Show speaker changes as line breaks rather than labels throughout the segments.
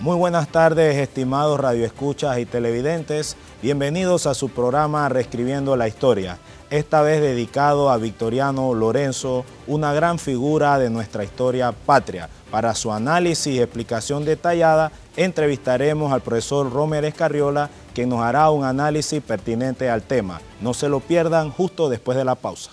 Muy buenas tardes, estimados radioescuchas y televidentes. Bienvenidos a su programa Reescribiendo la Historia, esta vez dedicado a Victoriano Lorenzo, una gran figura de nuestra historia patria. Para su análisis y explicación detallada, entrevistaremos al profesor Romer Escarriola, quien nos hará un análisis pertinente al tema. No se lo pierdan justo después de la pausa.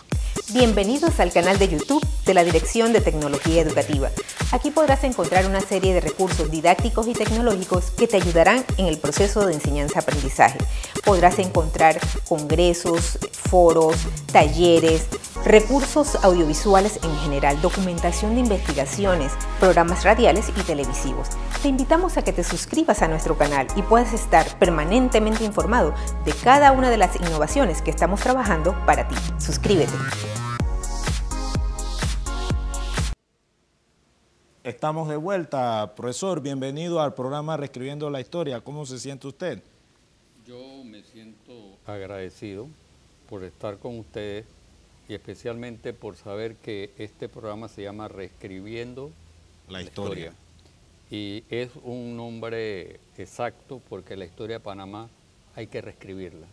Bienvenidos al canal de YouTube de la Dirección de Tecnología Educativa. Aquí podrás encontrar una serie de recursos didácticos y tecnológicos
que te ayudarán en el proceso de enseñanza-aprendizaje. Podrás encontrar
congresos, foros, talleres, recursos audiovisuales en general, documentación de investigaciones, programas radiales y televisivos. Te invitamos a que te suscribas a nuestro canal y puedas estar permanentemente informado de cada una de las innovaciones que estamos trabajando para ti. Suscríbete.
Estamos de vuelta, profesor. Bienvenido al programa Reescribiendo la Historia. ¿Cómo se siente usted?
Yo me siento agradecido por estar con ustedes y especialmente por saber que este programa se llama Reescribiendo la, historia. Y es un nombre exacto porque la historia de Panamá hay que reescribirla.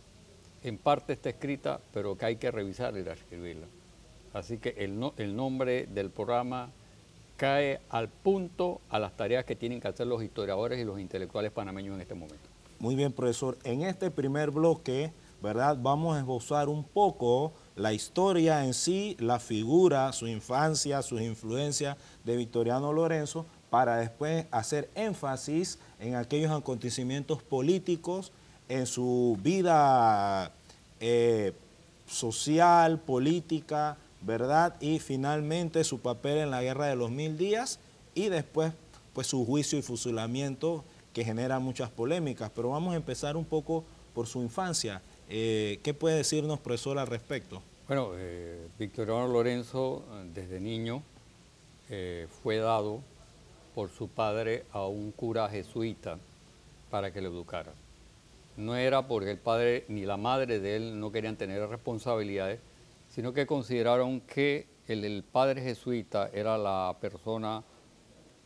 En parte está escrita, pero que hay que revisar y reescribirla. Así que el, no, el nombre del programa cae al punto a las tareas que tienen que hacer los historiadores y los intelectuales panameños en este momento.
Muy bien, profesor. En este primer bloque, ¿verdad? Vamos a esbozar un poco la historia en sí, la figura, su infancia, sus influencias de Victoriano Lorenzo, para después hacer énfasis en aquellos acontecimientos políticos, en su vida eh, social, política, ¿verdad? Y finalmente su papel en la Guerra de los Mil Días y después pues su juicio y fusilamiento que genera muchas polémicas. Pero vamos a empezar un poco por su infancia. Eh, ¿Qué puede decirnos, profesor, al respecto?
Bueno, eh, Victoriano Lorenzo desde niño eh, fue dado por su padre a un cura jesuita para que lo educara. No era porque el padre ni la madre de él no querían tener responsabilidades, sino que consideraron que el, el padre jesuita era la persona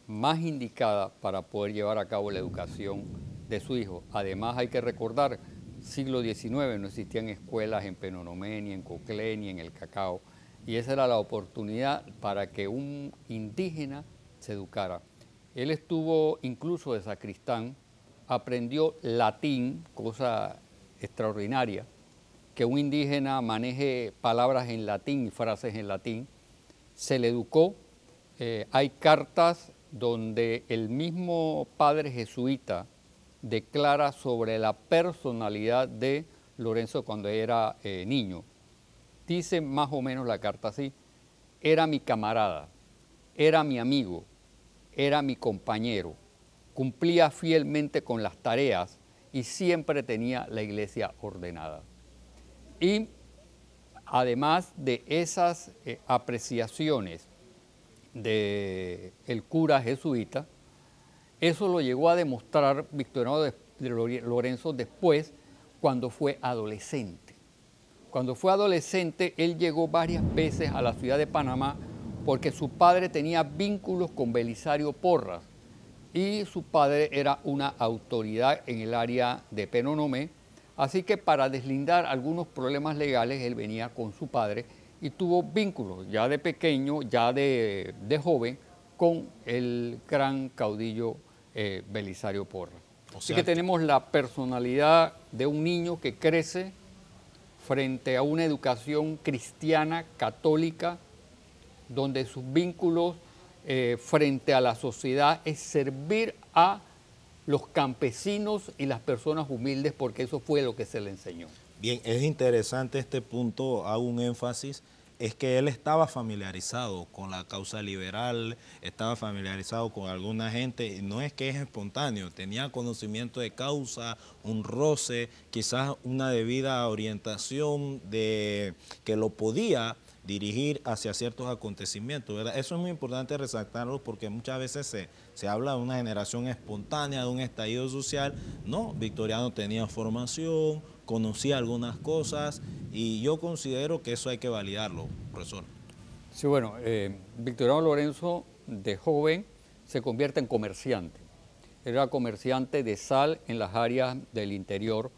más indicada para poder llevar a cabo la educación de su hijo. Además hay que recordar siglo XIX no existían escuelas en Penonomé, ni en Coclé, ni en el Cacao, y esa era la oportunidad para que un indígena se educara. Él estuvo incluso de sacristán, aprendió latín, cosa extraordinaria, que un indígena maneje palabras en latín y frases en latín, se le educó. Eh, hay cartas donde el mismo padre jesuita declara sobre la personalidad de Lorenzo cuando era eh, niño. Dice más o menos la carta así, era mi camarada, era mi amigo, era mi compañero, cumplía fielmente con las tareas y siempre tenía la iglesia ordenada. Y además de esas eh, apreciaciones del cura jesuita, eso lo llegó a demostrar Victoriano Lorenzo después, cuando fue adolescente. Cuando fue adolescente, él llegó varias veces a la ciudad de Panamá porque su padre tenía vínculos con Belisario Porras y su padre era una autoridad en el área de Penonomé. Así que para deslindar algunos problemas legales, él venía con su padre y tuvo vínculos ya de pequeño, ya de, de joven, con el gran caudillo eh, Belisario Porra. Así que tenemos la personalidad de un niño que crece frente a una educación cristiana, católica, donde sus vínculos eh, frente a la sociedad es servir a los campesinos y las personas humildes, porque eso fue lo que se le enseñó.
Bien, es interesante este punto, hago un énfasis es que él estaba familiarizado con la causa liberal, estaba familiarizado con alguna gente, no es que es espontáneo, tenía conocimiento de causa, un roce, quizás una debida orientación de que lo podía dirigir hacia ciertos acontecimientos, Eso es muy importante resaltarlo porque muchas veces se, se habla de una generación espontánea, de un estallido social. No, Victoriano tenía formación, conocía algunas cosas
y yo considero que eso hay que validarlo, profesor. Sí, bueno, eh, Victoriano Lorenzo de joven se convierte en comerciante. Era comerciante de sal en las áreas del interior,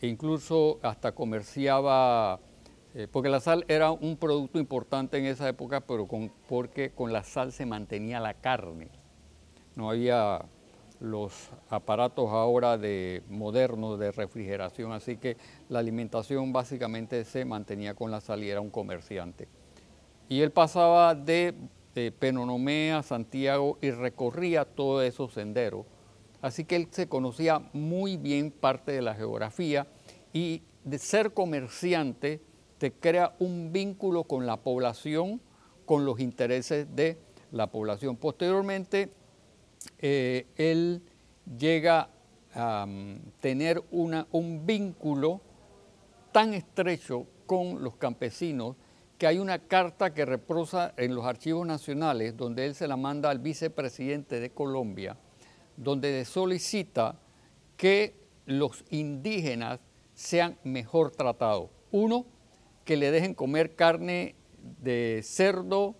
e incluso hasta comerciaba, eh, porque la sal era un producto importante en esa época, pero con, porque con la sal se mantenía la carne. No había los aparatos ahora de modernos de refrigeración, así que la alimentación básicamente se mantenía con la salida saliera un comerciante. Y él pasaba de, Penonomé a Santiago y recorría todos esos senderos. Así que él se conocía muy bien parte de la geografía y de ser comerciante te crea un vínculo con la población, con los intereses de la población. Posteriormente, eh, él llega a mm, tener un vínculo tan estrecho con los campesinos que hay una carta que reposa en los archivos nacionales donde él se la manda al vicepresidente de Colombia, donde le solicita que los indígenas sean mejor tratados. Uno, que le dejen comer carne de cerdo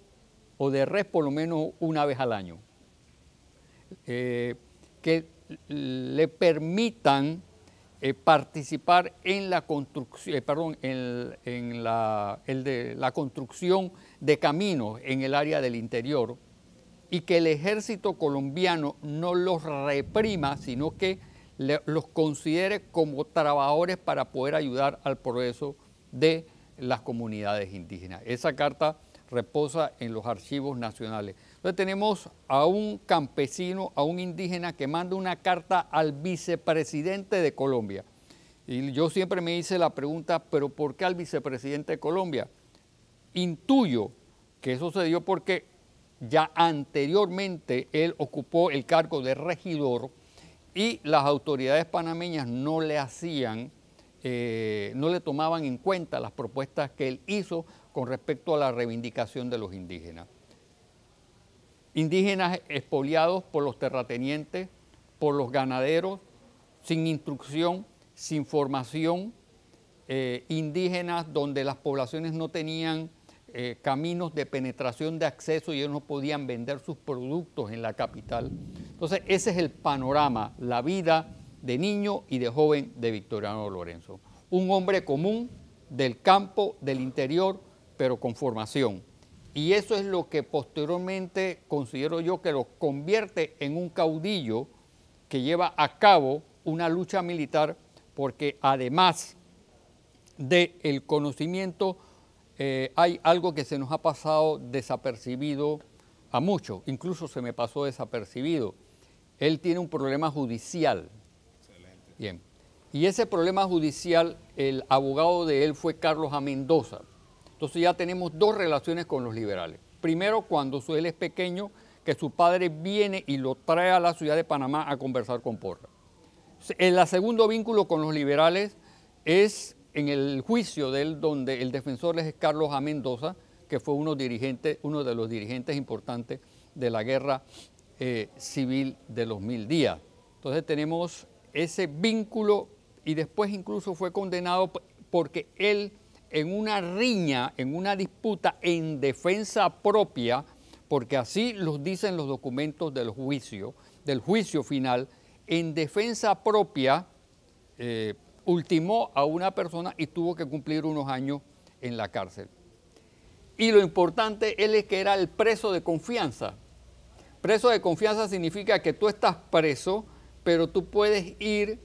o de res por lo menos una vez al año. Eh, que le permitan eh, participar en la construcción, eh, en, de, construcción de caminos en el área del interior y que el ejército colombiano no los reprima, sino que los considere como trabajadores para poder ayudar al progreso de las comunidades indígenas. Esa carta reposa en los archivos nacionales. Entonces tenemos a un campesino, a un indígena que manda una carta al vicepresidente de Colombia. Y yo siempre me hice la pregunta, pero ¿por qué al vicepresidente de Colombia? Intuyo que eso se dio porque ya anteriormente él ocupó el cargo de regidor y las autoridades panameñas no le hacían, eh, no le tomaban en cuenta las propuestas que él hizo con respecto a la reivindicación de los indígenas indígenas expoliados por los terratenientes, por los ganaderos, sin instrucción, sin formación, eh, indígenas donde las poblaciones no tenían eh, caminos de penetración de acceso y ellos no podían vender sus productos en la capital. Entonces ese es el panorama, la vida de niño y de joven de Victoriano Lorenzo. Un hombre común del campo, del interior, pero con formación. Y eso es lo que posteriormente considero yo que lo convierte en un caudillo que lleva a cabo una lucha militar porque además del el conocimiento eh, hay algo que se nos ha pasado desapercibido a muchos, incluso se me pasó desapercibido. Él tiene un problema judicial. Excelente. Bien. Y ese problema judicial, el abogado de él fue Carlos A. Mendoza. Entonces ya tenemos dos relaciones con los liberales. Primero, cuando él es pequeño, que su padre viene y lo trae a la ciudad de Panamá a conversar con Porra. El segundo vínculo con los liberales es en el juicio de él, donde el defensor es Carlos A. Mendoza, que fue uno, de los dirigentes importantes de la guerra eh, civil de los mil días. Entonces tenemos ese vínculo y después incluso fue condenado porque él en una riña, en una disputa en defensa propia, porque así los dicen los documentos del juicio, del juicio final, en defensa propia, eh, ultimó a una persona y tuvo que cumplir unos años en la cárcel. Y lo importante, él es que era el preso de confianza. Preso de confianza significa que tú estás preso, pero tú puedes ir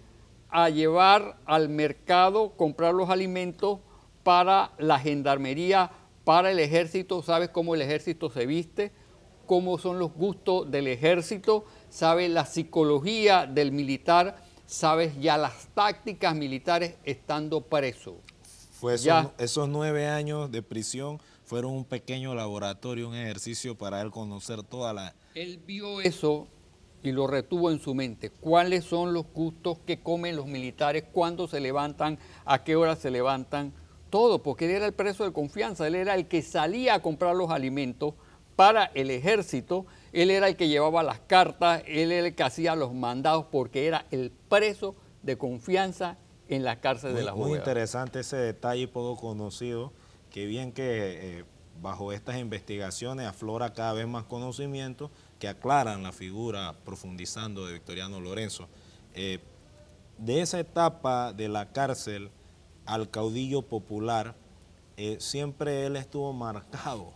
a llevar al mercado, comprar los alimentos para la gendarmería, para el ejército, sabes cómo el ejército se viste, cómo son los gustos del ejército, sabes la psicología del militar, sabes ya las tácticas militares estando preso.
Fue esos, esos nueve años de prisión fueron un pequeño laboratorio, un ejercicio para
él conocer toda la... Él vio eso y lo retuvo en su mente. ¿Cuáles son los gustos que comen los militares? ¿Cuándo se levantan? ¿A qué hora se levantan? todo, porque él era el preso de confianza, él era el que salía a comprar los alimentos para el ejército, él era el que llevaba las cartas, él era el que hacía los mandados, porque era el preso de confianza en la cárcel de la Muy
interesante ese detalle poco conocido, que bien que eh, bajo estas investigaciones aflora cada vez más conocimiento que aclaran la figura profundizando de Victoriano Lorenzo. Eh, de esa etapa de la cárcel, al caudillo popular, eh, siempre él estuvo marcado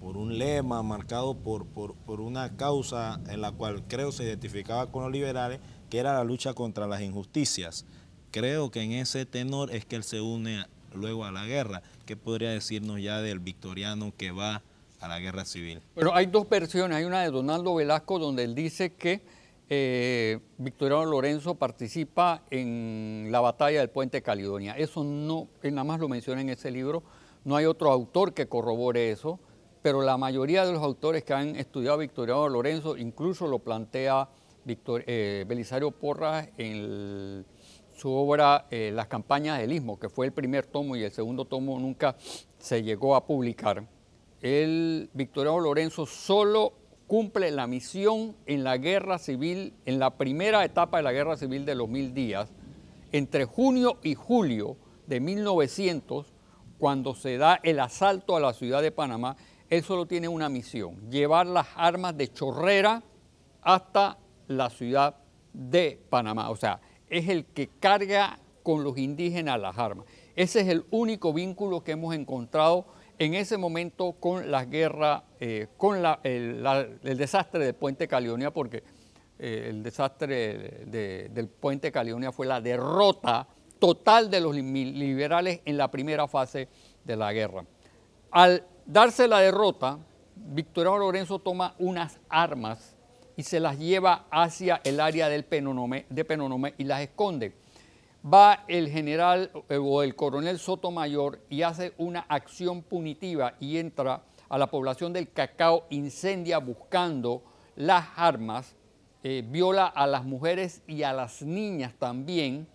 por un lema, marcado por, por, por, una causa en la cual creo se identificaba con los liberales, que era la lucha contra las injusticias. Creo que en ese tenor es que él se une luego a la guerra. ¿Qué podría decirnos ya del victoriano que va a la guerra
civil? Pero hay dos versiones, hay una de Donaldo Velasco donde él dice que eh, Victoriano Lorenzo participa en la batalla del puente Caledonia. Eso no, nada más lo menciona en ese libro, no hay otro autor que corrobore eso, pero la mayoría de los autores que han estudiado Victoriano Lorenzo, incluso lo plantea eh, Belisario Porras en su obra eh, Las campañas del Istmo, que fue el primer tomo y el segundo tomo nunca se llegó a publicar. El Victoriano Lorenzo solo cumple la misión en la guerra civil, en la primera etapa de la guerra civil de los mil días, entre junio y julio de 1900, cuando se da el asalto a la ciudad de Panamá, él solo tiene una misión, llevar las armas de Chorrera hasta la ciudad de Panamá. O sea, es el que carga con los indígenas las armas. Ese es el único vínculo que hemos encontrado en ese momento con la guerra, eh, con el, desastre del puente Calionia, porque eh, el desastre del puente Calionia fue la derrota total de los liberales en la primera fase de la guerra. Al darse la derrota, Victoriano Lorenzo toma unas armas y se las lleva hacia el área del de Penonome y las esconde va el general eh, o el coronel Sotomayor y hace una acción punitiva y entra a la población del Cacao, incendia buscando las armas, eh, viola a las mujeres y a las niñas también,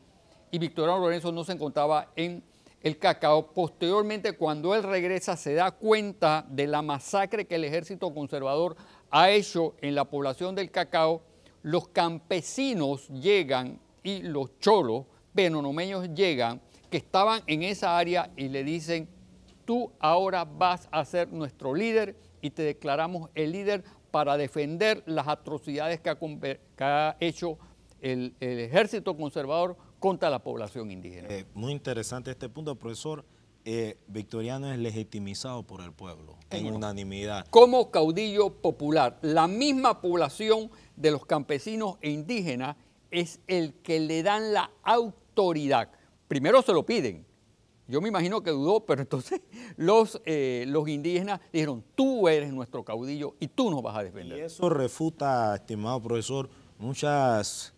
y Victoriano Lorenzo no se encontraba en el Cacao. Posteriormente, cuando él regresa, se da cuenta de la masacre que el ejército conservador ha hecho en la población del Cacao. Los campesinos llegan y los cholos penonomeños llegan que estaban en esa área y le dicen, tú ahora vas a ser nuestro líder y te declaramos el líder para defender las atrocidades que ha, hecho el, ejército conservador contra la población indígena. Eh, muy interesante este punto, profesor. Eh, Victoriano es legitimizado por el pueblo, en unanimidad. Como caudillo popular, la misma población de los campesinos e indígenas es el que le dan la autoridad Primero se lo piden. Yo me imagino que dudó, pero entonces los, eh, los indígenas dijeron, tú eres nuestro caudillo y tú nos vas a defender. Y eso
refuta, estimado profesor, muchas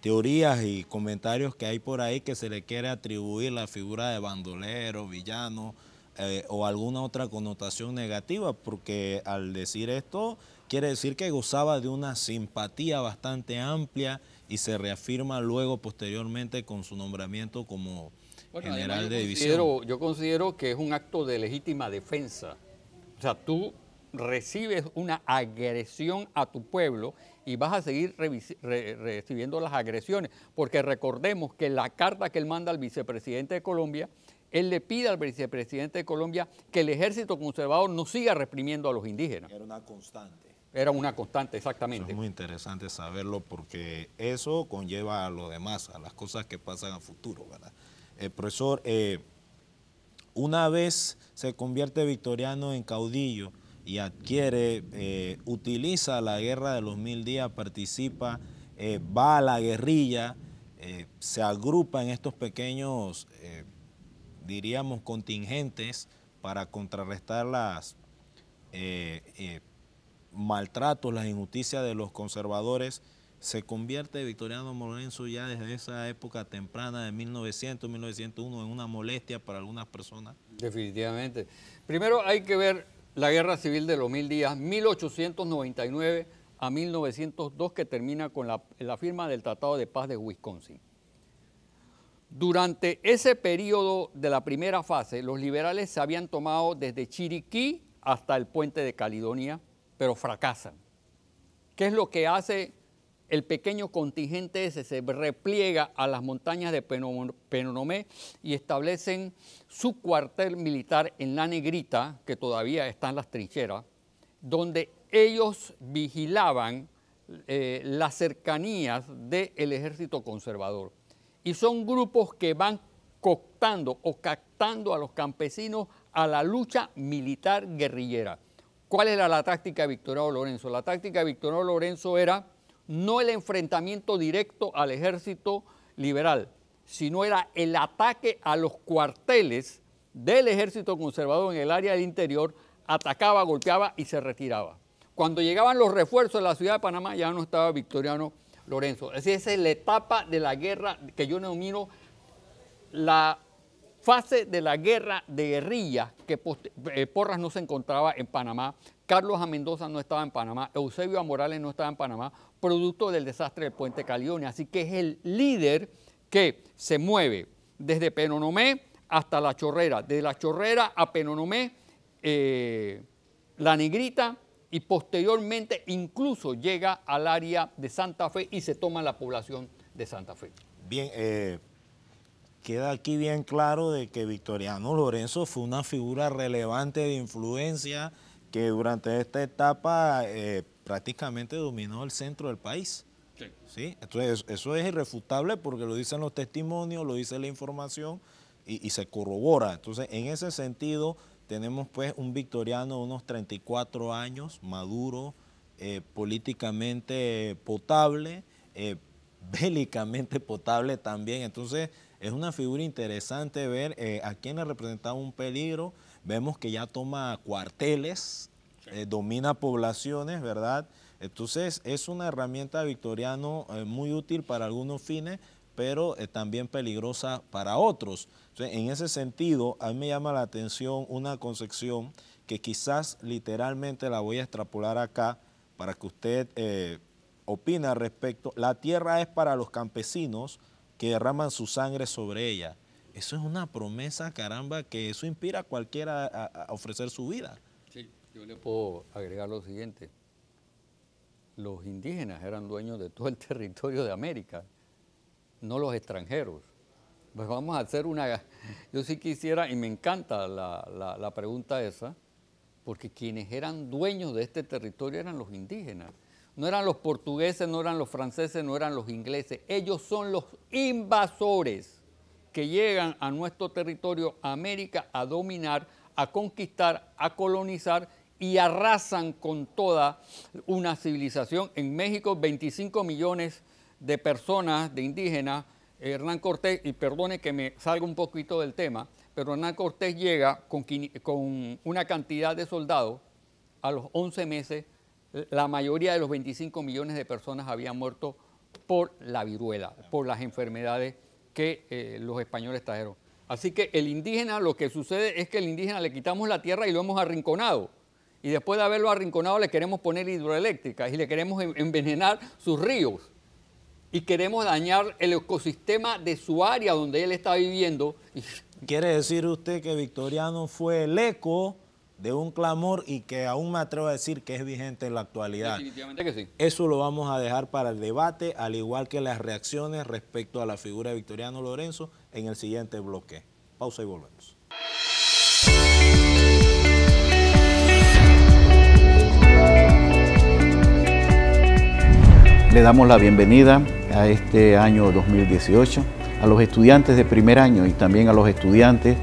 teorías y comentarios que hay por ahí que se le quiere atribuir la figura de bandolero, villano eh, o alguna otra connotación negativa, porque al decir esto quiere decir que gozaba de una simpatía bastante amplia y se reafirma luego posteriormente con su nombramiento como general de división.
Yo considero que es un acto de legítima defensa. O sea, tú recibes una agresión a tu pueblo y vas a seguir recibiendo las agresiones, porque recordemos que la carta que él manda al vicepresidente de Colombia, él le pide al vicepresidente de Colombia que el ejército conservador no siga reprimiendo a los indígenas. Era una constante. Era una constante, exactamente. es
muy interesante saberlo porque eso conlleva a lo demás, a las cosas que pasan a futuro, ¿verdad? Eh, profesor, eh, una vez se convierte Victoriano en caudillo y adquiere, eh, utiliza la guerra de los mil días, participa, va a la guerrilla, se agrupa en estos pequeños, diríamos, contingentes para contrarrestar las maltratos, las injusticias de los conservadores, se convierte Victoriano Morenzo ya desde esa época temprana de 1900, 1901 en una molestia para
algunas personas? Definitivamente. Primero hay que ver la Guerra Civil de los Mil Días, 1899 a 1902, que termina con la, firma del Tratado de Paz de Wisconsin. Durante ese periodo de la primera fase, los liberales se habían tomado desde Chiriquí hasta el puente de Caledonia, pero fracasan. ¿Qué es lo que hace el pequeño contingente ese? Se repliega a las montañas de Penonomé y establecen su cuartel militar en la Negrita, que todavía está en las trincheras, donde ellos vigilaban eh, las cercanías del ejército conservador. Y son grupos que van coctando o captando a los campesinos a la lucha militar guerrillera. ¿Cuál era la táctica de Victoriano Lorenzo? La táctica de Victoriano Lorenzo era no el enfrentamiento directo al ejército liberal, sino era el ataque a los cuarteles del ejército conservador en el área del interior, atacaba, golpeaba y se retiraba. Cuando llegaban los refuerzos a la ciudad de Panamá ya no estaba Victoriano Lorenzo. Así esa es la etapa de la guerra que yo denomino la fase de la guerra de guerrilla que eh, Porras no se encontraba en Panamá, Carlos A. Mendoza no estaba en Panamá, Eusebio Morales no estaba en Panamá, producto del desastre del puente Calión. Así que es el líder que se mueve desde Penonomé hasta La Chorrera, de La Chorrera a Penonomé, eh, La Negrita y posteriormente incluso llega al área de Santa Fe y se toma la población de Santa Fe.
Bien, eh, queda aquí bien claro de que Victoriano Lorenzo fue una figura relevante de influencia que durante esta etapa eh, prácticamente dominó el centro del país. Sí. Entonces eso es irrefutable porque lo dicen los testimonios, lo dice la información y, se corrobora. Entonces en ese sentido tenemos pues un victoriano de unos 34 años, maduro, eh, políticamente potable, eh, bélicamente potable también. Entonces es una figura interesante ver eh, a quién le representaba un peligro. Vemos que ya toma cuarteles, eh, domina poblaciones, ¿verdad? Entonces es una herramienta victoriana eh, muy útil para algunos fines, pero también peligrosa para otros. en ese sentido, a mí me llama la atención una concepción que quizás literalmente la voy a extrapolar acá para que usted opine al respecto. La tierra es para los campesinos, que derraman su sangre sobre ella. Eso es una promesa,
caramba, que eso inspira a cualquiera a, ofrecer su vida. Sí, yo le puedo agregar lo siguiente. Los indígenas eran dueños de todo el territorio de América, no los extranjeros. Pues vamos a hacer una... Yo sí quisiera, y me encanta la, la pregunta esa, porque quienes eran dueños de este territorio eran los indígenas. No eran los portugueses, no eran los franceses, no eran los ingleses. Ellos son los invasores que llegan a nuestro territorio, a América, a dominar, a conquistar, a colonizar y arrasan con toda una civilización. En México, 25 millones de personas, de indígenas. Hernán Cortés, y perdone que me salga un poquito del tema, pero Hernán Cortés llega con, con una cantidad de soldados a los 11 meses la mayoría de los 25 millones de personas habían muerto por la viruela, por las enfermedades que eh, los españoles trajeron. Así que el indígena, lo que sucede es que el indígena le quitamos la tierra y lo hemos arrinconado. Y después de haberlo arrinconado le queremos poner hidroeléctricas y le queremos envenenar sus ríos. Y queremos dañar el ecosistema de su área donde él está viviendo. ¿Quiere decir
usted que Victoriano fue el eco de un clamor y que aún me atrevo a decir que es vigente en la actualidad. Eso lo vamos a dejar para el debate, al igual que las reacciones respecto a la figura de Victoriano Lorenzo en el siguiente bloque. Pausa y volvemos. Le damos la bienvenida a este año 2018, a los estudiantes de primer año y también a los estudiantes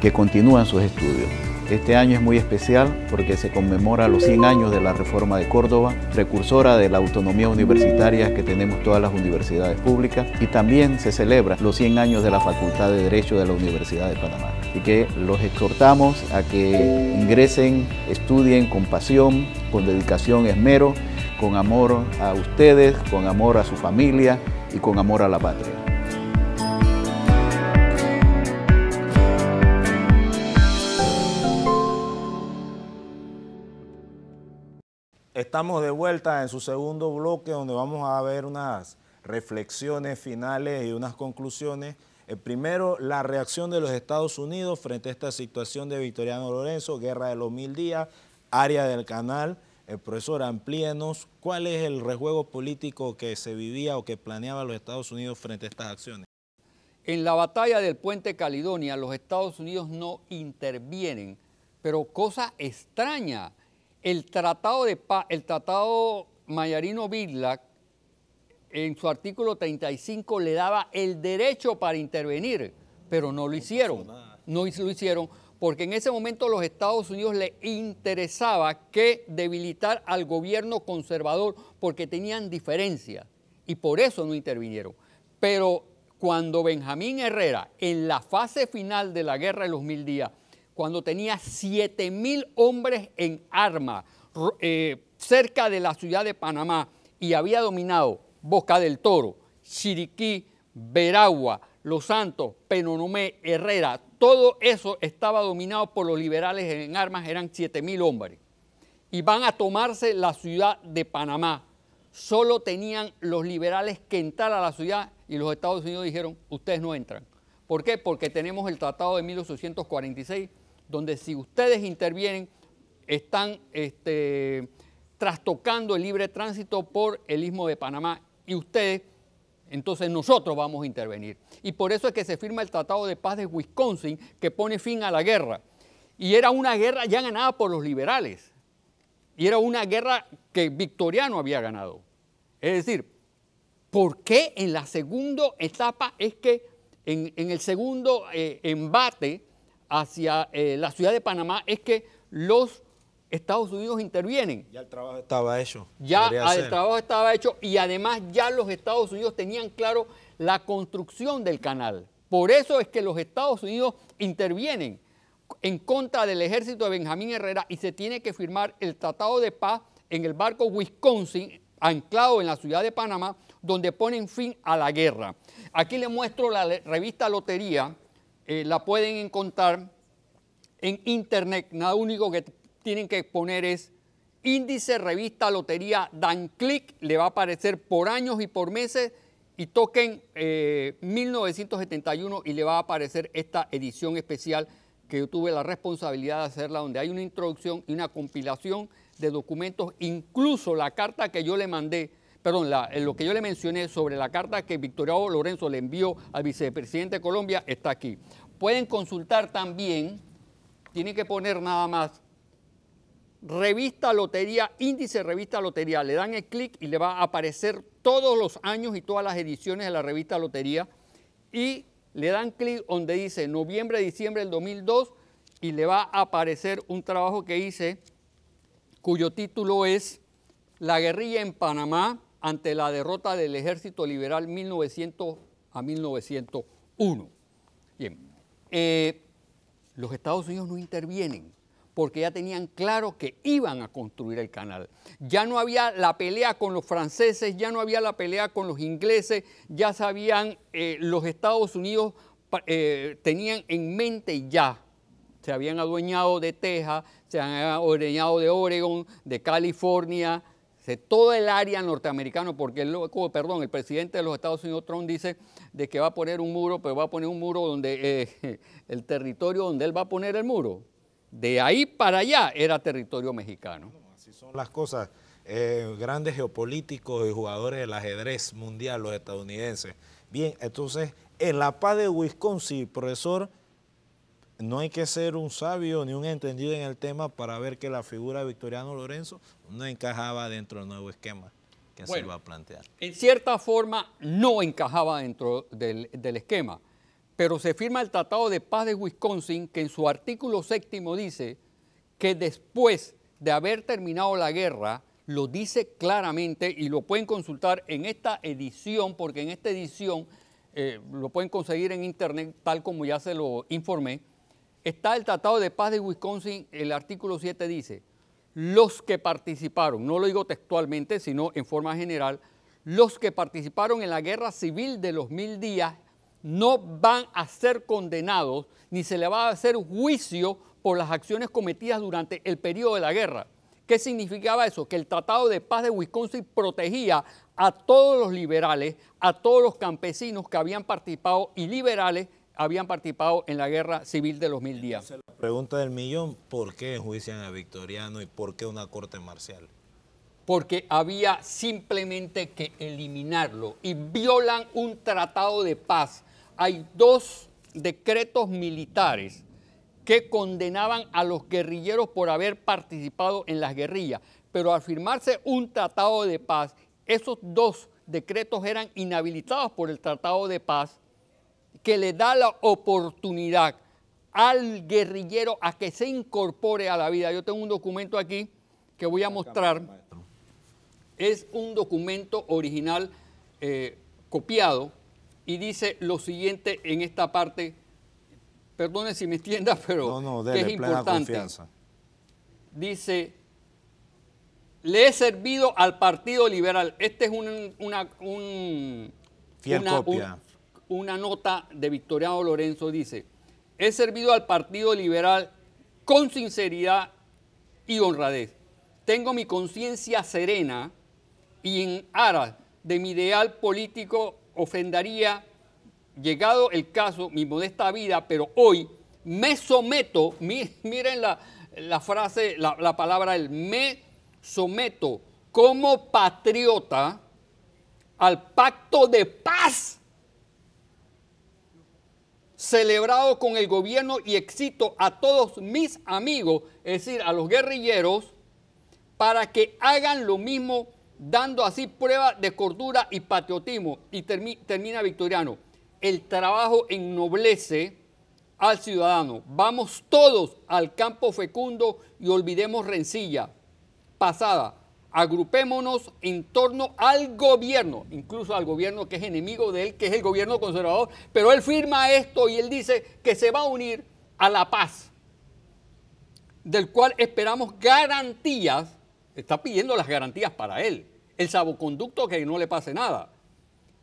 que continúan sus estudios. Este año es muy especial porque se conmemora los 100 años de la Reforma de Córdoba, precursora de la autonomía universitaria que tenemos todas las universidades públicas y también se celebra los 100 años de la Facultad de Derecho de la Universidad de Panamá. Así que los exhortamos a que ingresen, estudien con pasión, con dedicación, esmero, con amor a ustedes, con amor a su familia y con amor a la patria. estamos de vuelta en su segundo bloque donde vamos a ver unas reflexiones finales y unas conclusiones. El eh, primero, la reacción de los Estados Unidos frente a esta situación de Victoriano Lorenzo, guerra de los mil días, área del canal. El eh, profesor, amplíenos, ¿cuál es el rejuego político que se vivía o que planeaba los
Estados Unidos frente a estas acciones? En la batalla del puente Caledonia, los Estados Unidos no intervienen, pero cosa extraña, el Tratado, de paz, el tratado mayarino bidla en su artículo 35, le daba el derecho para intervenir, pero no lo hicieron. No lo hicieron porque en ese momento los Estados Unidos le interesaba que debilitar al gobierno conservador porque tenían diferencias y por eso no intervinieron. Pero cuando Benjamín Herrera, en la fase final de la Guerra de los Mil Días, cuando tenía 7.000 hombres en armas eh, cerca de la ciudad de Panamá y había dominado Boca del Toro, Chiriquí, Veragua, Los Santos, Penonomé, Herrera, todo eso estaba dominado por los liberales en armas, eran 7.000 hombres. Y van a tomarse la ciudad de Panamá. Solo tenían los liberales que entrar a la ciudad y los Estados Unidos dijeron, ustedes no entran. ¿Por qué? Porque tenemos el Tratado de 1846 donde si ustedes intervienen están este, trastocando el libre tránsito por el istmo de Panamá y ustedes, entonces nosotros vamos a intervenir. Y por eso es que se firma el Tratado de Paz de Wisconsin que pone fin a la guerra. Y era una guerra ya ganada por los liberales. Y era una guerra que Victoriano había ganado. Es decir, ¿por qué en la segunda etapa es que en, el segundo eh, embate hacia eh, la ciudad de Panamá es que los Estados Unidos intervienen. Ya el trabajo
estaba hecho. Ya el trabajo
estaba hecho y además ya los Estados Unidos tenían claro la construcción del canal. Por eso es que los Estados Unidos intervienen en contra del ejército de Benjamín Herrera y se tiene que firmar el Tratado de Paz en el barco Wisconsin, anclado en la ciudad de Panamá, donde ponen fin a la guerra. Aquí le muestro la revista Lotería, eh, la pueden encontrar en internet. Nada único que tienen que poner es índice, revista, lotería, dan clic, le va a aparecer por años y por meses y toquen 1971 eh, y le va a aparecer esta edición especial que yo tuve la responsabilidad de hacerla, donde hay una introducción y una compilación de documentos, incluso la carta que yo le mandé perdón, eh, lo que yo le mencioné sobre la carta que Victoriano Lorenzo le envió al vicepresidente de Colombia está aquí. Pueden consultar también, tienen que poner nada más revista lotería, índice revista lotería. Le dan el clic y le va a aparecer todos los años y todas las ediciones de la revista lotería. Y le dan clic donde dice noviembre, diciembre del 2002 y le va a aparecer un trabajo que hice cuyo título es La guerrilla en Panamá ante la derrota del ejército liberal 1900 a 1901. Bien, eh, los Estados Unidos no intervienen porque ya tenían claro que iban a construir el canal. Ya no había la pelea con los franceses, ya no había la pelea con los ingleses, ya sabían, eh, los Estados Unidos eh, tenían en mente ya, se habían adueñado de Texas, se habían adueñado de Oregon, de California, todo el área norteamericano, porque el, perdón, el presidente de los Estados Unidos, Trump, dice de que va a poner un muro, pero va a poner un muro donde eh, el territorio donde él va a poner el muro, de ahí para allá era territorio mexicano. Así son las
cosas. Eh, grandes geopolíticos y jugadores del ajedrez mundial, los estadounidenses. Bien, entonces, en la paz de Wisconsin, profesor, no hay que ser un sabio ni un entendido en el tema para ver que la figura de Victoriano Lorenzo no
encajaba dentro del nuevo esquema que se iba a plantear. En cierta forma no encajaba dentro del, esquema, pero se firma el Tratado de Paz de Wisconsin que en su artículo séptimo dice que después de haber terminado la guerra, lo dice claramente y lo pueden consultar en esta edición, porque en esta edición eh, lo pueden conseguir en internet, tal como ya se lo informé, está el Tratado de Paz de Wisconsin, el artículo 7 dice, los que participaron, no lo digo textualmente, sino en forma general, los que participaron en la guerra civil de los mil días no van a ser condenados ni se le va a hacer juicio por las acciones cometidas durante el periodo de la guerra. ¿Qué significaba eso? Que el Tratado de Paz de Wisconsin protegía a todos los liberales, a todos los campesinos que habían participado y liberales habían participado en la guerra civil de los mil días. La
pregunta del millón, ¿por qué enjuician a Victoriano y por qué una corte marcial?
Porque había simplemente que eliminarlo y violan un tratado de paz. Hay dos decretos militares que condenaban a los guerrilleros por haber participado en las guerrillas, pero al firmarse un tratado de paz, esos dos decretos eran inhabilitados por el tratado de paz que le da la oportunidad al guerrillero a que se incorpore a la vida. Yo tengo un documento aquí que voy a mostrar. Es un documento original eh, copiado y dice lo siguiente en esta parte. Perdone si me extienda, pero
es importante.
Dice, le he servido al Partido Liberal. Este es un, una,
Fiel copia
una nota de Victoriano Lorenzo, dice, he servido al Partido Liberal con sinceridad y honradez. Tengo mi conciencia serena y en aras de mi ideal político ofendaría, llegado el caso, mi modesta vida, pero hoy me someto, miren la, frase, la, la palabra, el me someto como patriota al pacto de paz celebrado con el gobierno y excito a todos mis amigos, es decir, a los guerrilleros, para que hagan lo mismo, dando así prueba de cordura y patriotismo. Y termina Victoriano, el trabajo ennoblece al ciudadano. Vamos todos al campo fecundo y olvidemos rencilla pasada agrupémonos en torno al gobierno, incluso al gobierno que es enemigo de él, que es el gobierno conservador, pero él firma esto y él dice que se va a unir a la paz, del cual esperamos garantías, está pidiendo las garantías para él, el saboconducto que no le pase nada.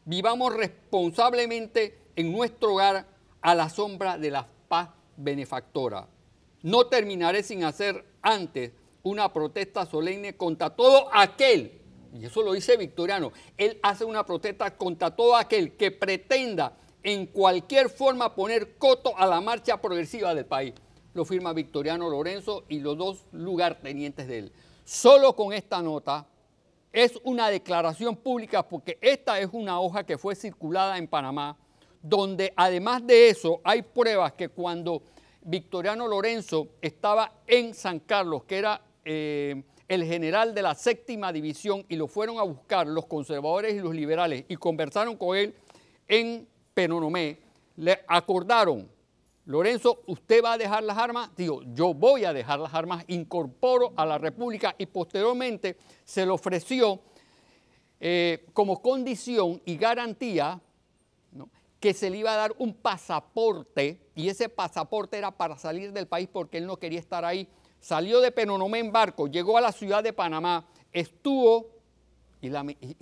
Vivamos responsablemente en nuestro hogar a la sombra de la paz benefactora. No terminaré sin hacer antes una protesta solemne contra todo aquel, y eso lo dice Victoriano, él hace una protesta contra todo aquel que pretenda en cualquier forma poner coto a la marcha progresiva del país. Lo firma Victoriano Lorenzo y los dos lugartenientes de él. Solo con esta nota es una declaración pública porque esta es una hoja que fue circulada en Panamá, donde además de eso hay pruebas que cuando Victoriano Lorenzo estaba en San Carlos, que era eh, el general de la séptima división y lo fueron a buscar los conservadores y los liberales y conversaron con él en Penonomé, le acordaron, Lorenzo, ¿usted va a dejar las armas? Digo, yo voy a dejar las armas, incorporo a la República y posteriormente se le ofreció eh, como condición y garantía que se le iba a dar un pasaporte y ese pasaporte era para salir del país porque él no quería estar ahí salió de Penonomé en barco, llegó a la ciudad de Panamá, estuvo y,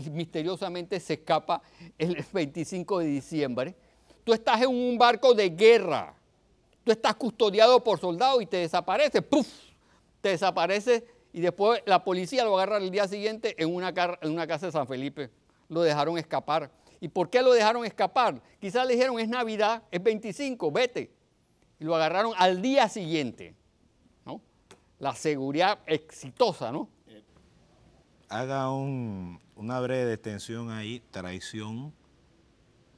misteriosamente se escapa el 25 de diciembre. Tú estás en un barco de guerra, tú estás custodiado por soldados y te desaparece, ¡puf! Te desaparece y después la policía lo agarra el día siguiente en una, en una casa de San Felipe. Lo dejaron escapar. ¿Y por qué lo dejaron escapar? Quizás le dijeron, es Navidad, es 25, vete. Y lo agarraron al día siguiente la seguridad exitosa, ¿no?
Haga una breve detención ahí, traición,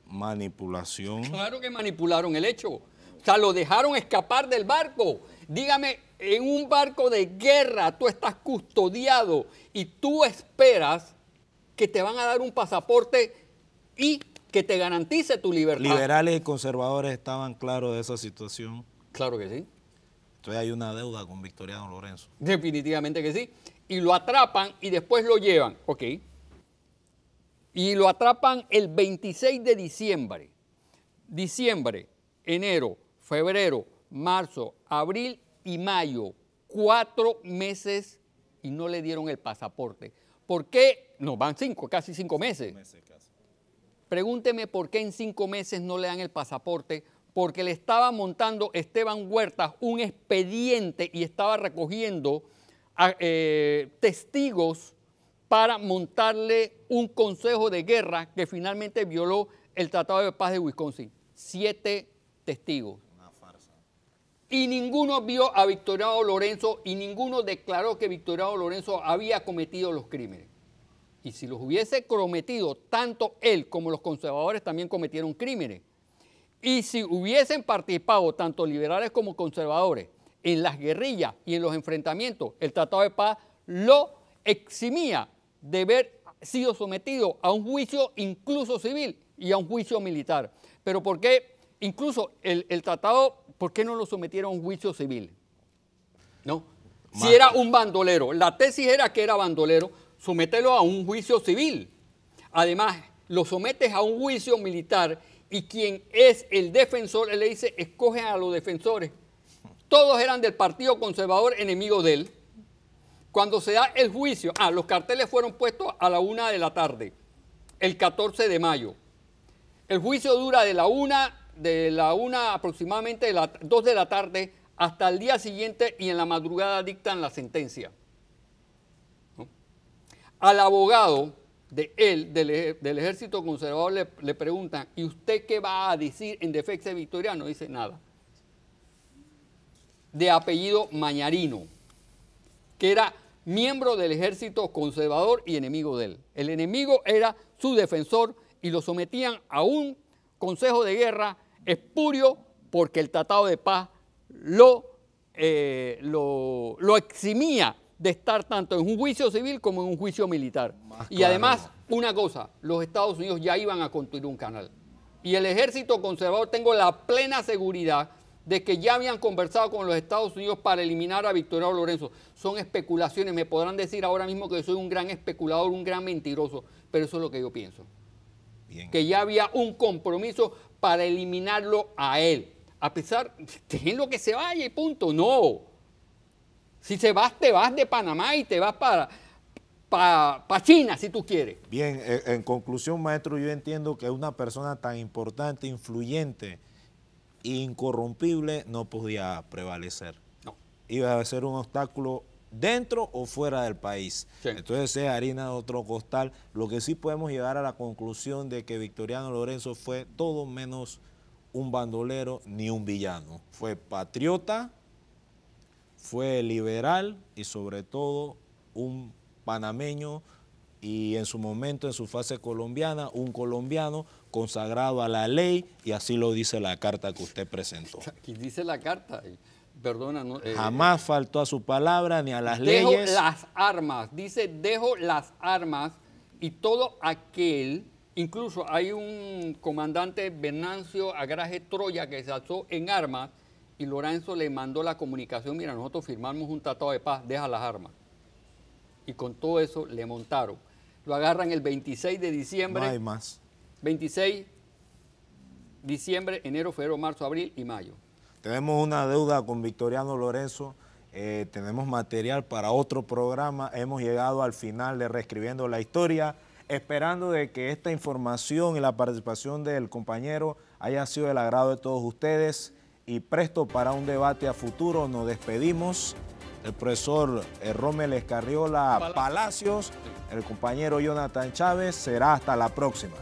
manipulación.
Claro que manipularon el hecho. O sea, lo dejaron escapar del barco. Dígame, en un barco de guerra tú estás custodiado y tú esperas que te van a dar un pasaporte y que te garantice tu libertad. Liberales
y conservadores estaban claros de esa situación. Claro que sí.
Entonces hay una deuda con Victoriano Lorenzo. Definitivamente que sí. Y lo atrapan y después lo llevan. Ok. Y lo atrapan el 26 de diciembre. Diciembre, enero, febrero, marzo, abril y mayo. Cuatro meses y no le dieron el pasaporte. ¿Por qué? No, van cinco, casi cinco meses. meses casi. Pregúnteme por qué en cinco meses no le dan el pasaporte porque le estaba montando Esteban Huertas un expediente y estaba recogiendo ah, eh, testigos para montarle un consejo de guerra que finalmente violó el Tratado de Paz de Wisconsin. Siete testigos. farsa. Y ninguno vio a Victoriano Lorenzo y ninguno declaró que Victoriano Lorenzo había cometido los crímenes. Y si los hubiese cometido, tanto él como los conservadores también cometieron crímenes. Y si hubiesen participado tanto liberales como conservadores en las guerrillas y en los enfrentamientos, el Tratado de Paz lo eximía de haber sido sometido a un juicio incluso civil y a un juicio militar. Pero ¿por qué incluso el, tratado, por qué no lo sometieron a un juicio civil? ¿No? Si era un bandolero, la tesis era que era bandolero, sometelo a un juicio civil. Además, lo sometes a un juicio militar y quien es el defensor, él le dice, escoge a los defensores. Todos eran del Partido Conservador, enemigo de él. Cuando se da el juicio, ah, los carteles fueron puestos a la una de la tarde, el 14 de mayo. El juicio dura de la una, de la una aproximadamente, de las dos de la tarde hasta el día siguiente y en la madrugada dictan la sentencia. Al abogado, de él, del, ejército conservador, le, preguntan, ¿y usted qué va a decir en defensa de Victoria? No dice nada. De apellido Mañarino, que era miembro del ejército conservador y enemigo de él. El enemigo era su defensor y lo sometían a un consejo de guerra espurio porque el Tratado de Paz lo, eh, lo, lo eximía de estar tanto en un juicio civil como en un juicio militar. y además, una cosa, los Estados Unidos ya iban a construir un canal. Y el ejército conservador tengo la plena seguridad de que ya habían conversado con los Estados Unidos para eliminar a Victoriano Lorenzo. Son especulaciones, me podrán decir ahora mismo que soy un gran especulador, un gran mentiroso, pero eso es lo que yo pienso. Que ya había un compromiso para eliminarlo a él. A pesar, de lo que se vaya y punto. No, si se vas, te vas de Panamá y te vas para, para, China, si tú quieres.
Bien, eh, en conclusión, maestro, yo entiendo que una persona tan importante, influyente, incorrompible, no podía prevalecer. No. Iba a ser un obstáculo dentro o fuera del país. Entonces sea harina de otro costal. Lo que sí podemos llegar a la conclusión de que Victoriano Lorenzo fue todo menos un bandolero ni un villano. Fue patriota, fue liberal y sobre todo un panameño y en su momento, en su fase colombiana, un colombiano consagrado a la ley y así lo dice la carta que usted presentó. Aquí
dice la carta, perdona. Eh,
Jamás eh, faltó a su palabra ni a las leyes. Dejo las
armas, dice dejo las armas y todo aquel, incluso hay un comandante Venancio Agraje Troya que se alzó en armas y Lorenzo le mandó la comunicación, mira, nosotros firmamos un tratado de paz, deja las armas. Y con todo eso le montaron. Lo agarran el 26 de diciembre. No hay más. 26, diciembre, enero, febrero, marzo, abril y mayo.
Tenemos una deuda con Victoriano Lorenzo, eh, tenemos material para otro programa, hemos llegado al final de Reescribiendo la Historia, esperando de que esta información y la participación del compañero haya sido del agrado de todos ustedes y presto para un debate a futuro. Nos despedimos. El profesor eh, Romel Escarriola Palacios, el compañero Jonathan Chávez. Será hasta la próxima.